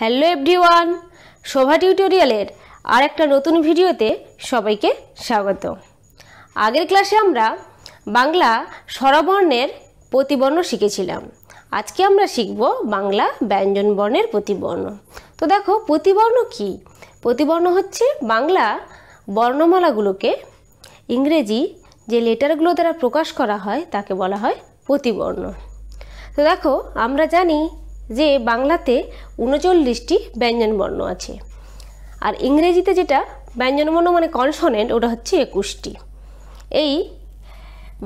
Hello everyone শোভা টিউটোরিয়ালের আর একটা নতুন ভিডিওতে সবাইকে স্বাগত আগের ক্লাসে আমরা বাংলা স্বরবর্ণের প্রতিবর্ণ শিখেছিলাম আজকে আমরা শিখব বাংলা ব্যঞ্জনবর্ণের প্রতিবর্ণ তো দেখো প্রতিবর্ণ কি প্রতিবর্ণ হচ্ছে বাংলা বর্ণমালাগুলোকে ইংরেজি যে লেটারগুলো দ্বারা প্রকাশ করা হয় তাকে বলা হয় প্রতিবর্ণ তো দেখো আমরা জানি যে বাংলাতে উনচল্লিশটি ব্যঞ্জনবর্ণ আছে আর ইংরেজিতে যেটা ব্যঞ্জনবর্ণ মানে কনসনেন্ট ওটা হচ্ছে একুশটি এই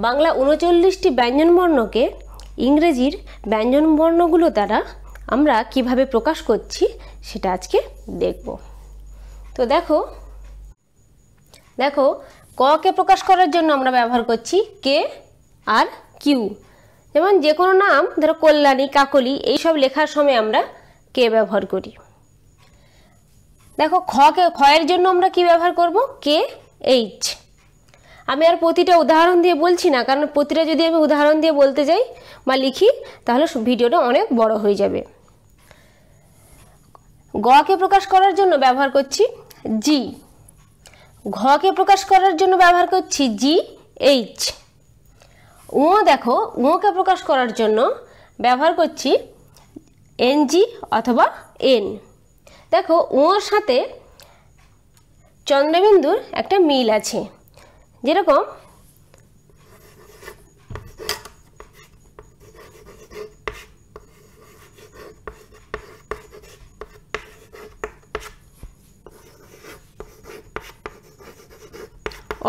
বাংলা উনচল্লিশটি ব্যঞ্জনবর্ণকে ইংরেজির ব্যঞ্জনবর্ণগুলো দ্বারা আমরা কিভাবে প্রকাশ করছি সেটা আজকে দেখব তো দেখো দেখো ক কে প্রকাশ করার জন্য আমরা ব্যবহার করছি কে আর কিউ যেমন যে কোনো নাম ধরো কল্যাণী কাকলি এইসব লেখার সময় আমরা কে ব্যবহার করি দেখো খকে খয়ের জন্য আমরা কি ব্যবহার করব কে এইচ আমি আর প্রতিটা উদাহরণ দিয়ে বলছি না কারণ প্রতিটা যদি আমি উদাহরণ দিয়ে বলতে যাই বা লিখি তাহলে ভিডিওটা অনেক বড় হয়ে যাবে গকে প্রকাশ করার জন্য ব্যবহার করছি জি ঘকে প্রকাশ করার জন্য ব্যবহার করছি জি এইচ ও দেখো ওকে প্রকাশ করার জন্য ব্যবহার করছি এনজি অথবা এন দেখো ওর সাথে চন্দ্রবিন্দুর একটা মিল আছে যেরকম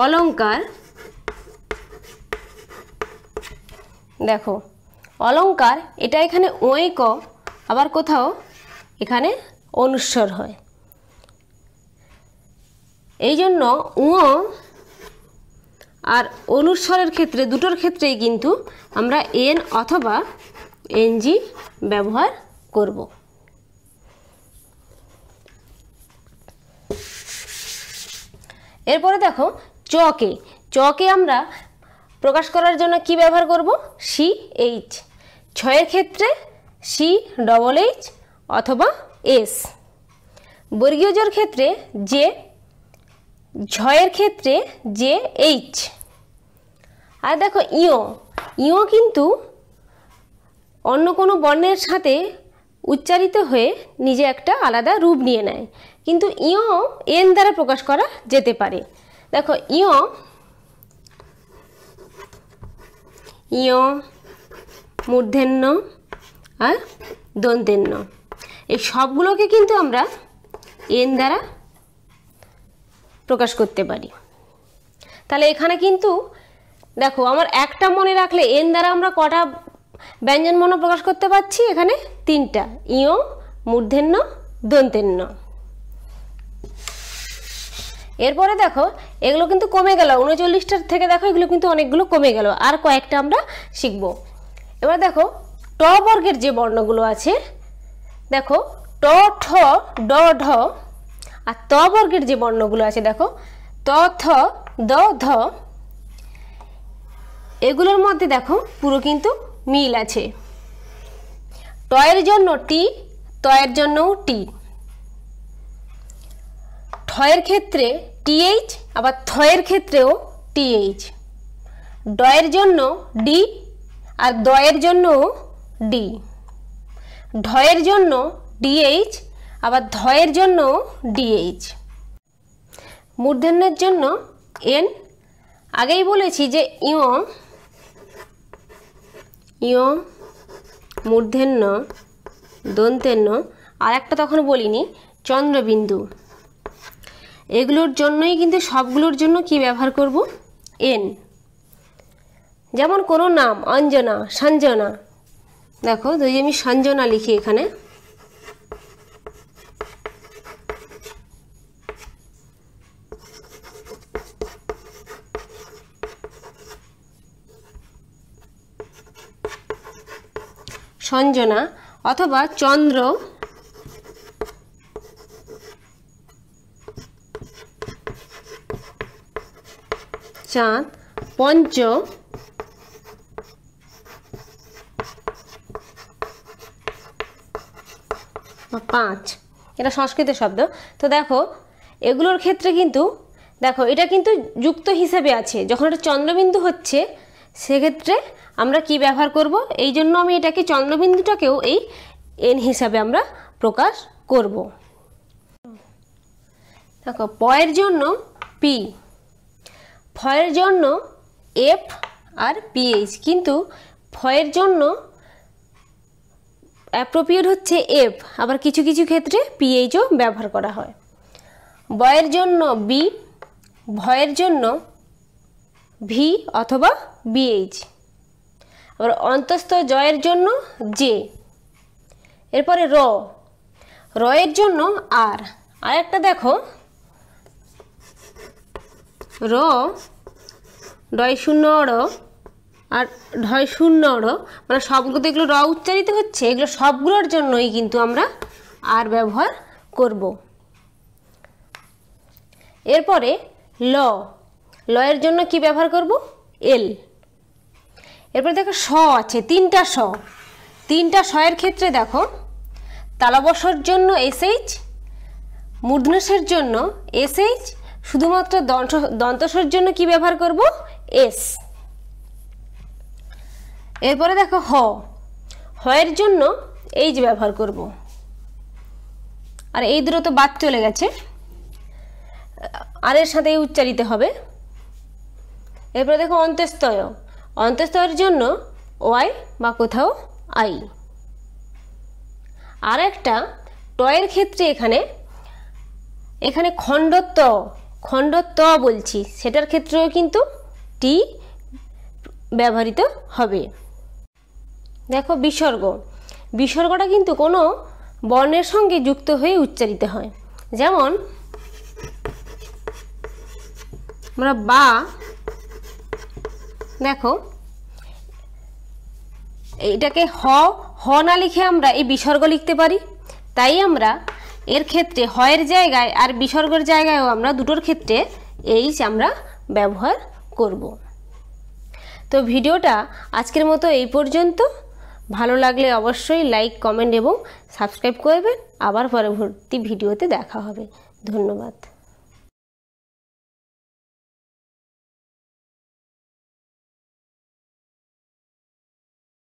অলঙ্কার দেখো অলঙ্কার এটা এখানে ক আবার কোথাও এখানে অনুস্বর হয় এই জন্য ও আর অনুস্বরের ক্ষেত্রে দুটোর ক্ষেত্রেই কিন্তু আমরা এন অথবা এনজি ব্যবহার করব এরপরে দেখো চকে চকে আমরা প্রকাশ করার জন্য কি ব্যবহার করব সি এইচ ছয়ের ক্ষেত্রে সি ডবল এইচ অথবা এস বর্গীয় জোর ক্ষেত্রে যে ঝয়ের ক্ষেত্রে যে এইচ আর দেখো ইও ইও কিন্তু অন্য কোনো বর্ণের সাথে উচ্চারিত হয়ে নিজে একটা আলাদা রূপ নিয়ে নেয় কিন্তু ইও এন দ্বারা প্রকাশ করা যেতে পারে দেখো ইও ইয় মূর্ধন্য আর দন্তেন্য এই সবগুলোকে কিন্তু আমরা এন দ্বারা প্রকাশ করতে পারি তাহলে এখানে কিন্তু দেখো আমার একটা মনে রাখলে এন দ্বারা আমরা কটা ব্যঞ্জন মনে প্রকাশ করতে পারছি এখানে তিনটা ইয় মূর্ধন্য দন্তেন্য এরপরে দেখো এগুলো কিন্তু কমে গেল উনচল্লিশটার থেকে দেখো এগুলো কিন্তু অনেকগুলো কমে গেল আর কয়েকটা আমরা শিখব এবার দেখো ট বর্গের যে বর্ণগুলো আছে দেখো ট ঠ ড ঢ আর ত বর্গের যে বর্ণগুলো আছে দেখো ত থ দ ধ এগুলোর মধ্যে দেখো পুরো কিন্তু মিল আছে টয়ের জন্য টি তয়ের জন্যও টি থয়ের ক্ষেত্রে টিএইচ আবার থয়ের ক্ষেত্রেও টিএইচ ডয়ের জন্য ডি আর দয়ের জন্য ডি ঢয়ের জন্য ডিএইচ আবার ধয়ের জন্য ডিএইচ মূর্ধন্যের জন্য এন আগেই বলেছি যে ইয় ইয় মূর্ধন্য দন্তেন্য আর একটা তখন বলিনি চন্দ্রবিন্দু এগুলোর জন্যই কিন্তু সবগুলোর জন্য কি ব্যবহার করব এন যেমন কোনো নাম অঞ্জনা সঞ্জনা দেখো যদি আমি সঞ্জনা লিখি এখানে সঞ্জনা অথবা চন্দ্র চাঁদ পঞ্চ পাঁচ এটা সংস্কৃত শব্দ তো দেখো এগুলোর ক্ষেত্রে কিন্তু দেখো এটা কিন্তু যুক্ত হিসেবে আছে যখন এটা চন্দ্রবিন্দু হচ্ছে সেক্ষেত্রে আমরা কি ব্যবহার করব এই জন্য আমি এটাকে চন্দ্রবিন্দুটাকেও এই এন হিসাবে আমরা প্রকাশ করব দেখো পয়ের জন্য পি ফয়ের জন্য এফ আর পিএইচ কিন্তু ফয়ের জন্য অ্যাপ্রোপ্রিয়েট হচ্ছে এফ আবার কিছু কিছু ক্ষেত্রে পিএইচও ব্যবহার করা হয় বয়ের জন্য বি ভয়ের জন্য ভি অথবা বিএইচ আবার অন্তস্থ জয়ের জন্য জে এরপরে র রয়ের জন্য আর আর একটা দেখো র ডয় শূন্য র আর ঢয় শূন্য র মানে সবগুলো এগুলো র উচ্চারিত হচ্ছে এগুলো সবগুলোর জন্যই কিন্তু আমরা আর ব্যবহার করব এরপরে ল ল এর জন্য কি ব্যবহার করব এল এরপরে দেখো স আছে তিনটা স তিনটা এর ক্ষেত্রে দেখো তালাবসর জন্য এসএইচ মূর্ধনেশের জন্য এসএইচ শুধুমাত্র দন্ত দন্তসের জন্য কি ব্যবহার করব এস এরপরে দেখো হ হয়ের জন্য এই যে ব্যবহার করব আর এই তো বাদ চলে গেছে আর এর সাথে উচ্চারিত হবে এরপরে দেখো অন্তস্তয় অন্তস্তয়ের জন্য ওয়াই বা কোথাও আই আর একটা টয়ের ক্ষেত্রে এখানে এখানে খণ্ডত্ব খণ্ডত্ব বলছি সেটার ক্ষেত্রেও কিন্তু টি ব্যবহৃত হবে দেখো বিসর্গ বিসর্গটা কিন্তু কোনো বর্ণের সঙ্গে যুক্ত হয়ে উচ্চারিত হয় যেমন আমরা বা দেখো এটাকে হ হ না লিখে আমরা এই বিসর্গ লিখতে পারি তাই আমরা এর ক্ষেত্রে হয়ের জায়গায় আর বিসর্গের জায়গায়ও আমরা দুটোর ক্ষেত্রে এইচ আমরা ব্যবহার করব। তো ভিডিওটা আজকের মতো এই পর্যন্ত ভালো লাগলে অবশ্যই লাইক কমেন্ট এবং সাবস্ক্রাইব করবেন আবার পরবর্তী ভিডিওতে দেখা হবে ধন্যবাদ